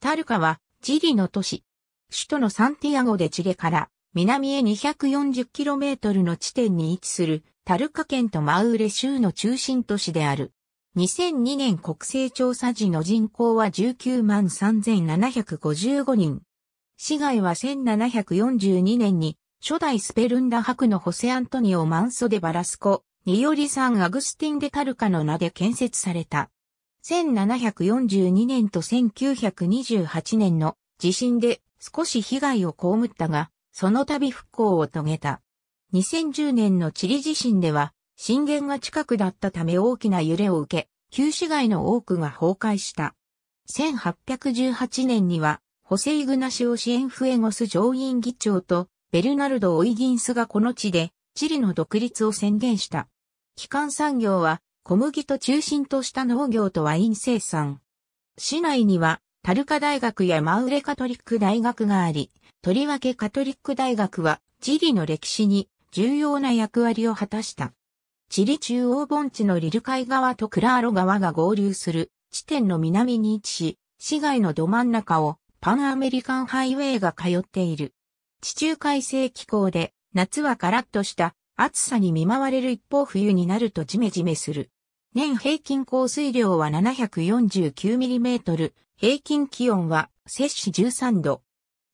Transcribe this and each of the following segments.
タルカはチリの都市。首都のサンティアゴでチレから南へ 240km の地点に位置するタルカ県とマウーレ州の中心都市である。2002年国勢調査時の人口は19万3755人。市街は1742年に初代スペルンダ博のホセアントニオ・マンソデ・バラスコ、ニオリ・サン・アグスティン・デ・タルカの名で建設された。1742年と1928年の地震で少し被害を被ったが、その度復興を遂げた。2010年のチリ地震では、震源が近くだったため大きな揺れを受け、旧市街の多くが崩壊した。1818年には、ホセイグナシオシエンフエゴス上院議長とベルナルド・オイギンスがこの地で、チリの独立を宣言した。基幹産業は小麦と中心とした農業とワイン生産。市内には、タルカ大学やマウレカトリック大学があり、とりわけカトリック大学は、チリの歴史に重要な役割を果たした。チリ中央盆地のリル海側とクラーロ川が合流する地点の南に位置し、市街のど真ん中をパンアメリカンハイウェイが通っている。地中海性気候で夏はカラッとした暑さに見舞われる一方冬になるとジメジメする。年平均降水量は 749mm、平均気温は摂氏13度。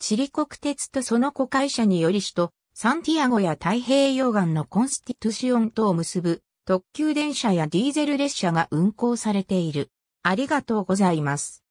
チリ国鉄とその子会社により首都、サンティアゴや太平洋岸のコンスティトゥシオンとを結ぶ特急電車やディーゼル列車が運行されている。ありがとうございます。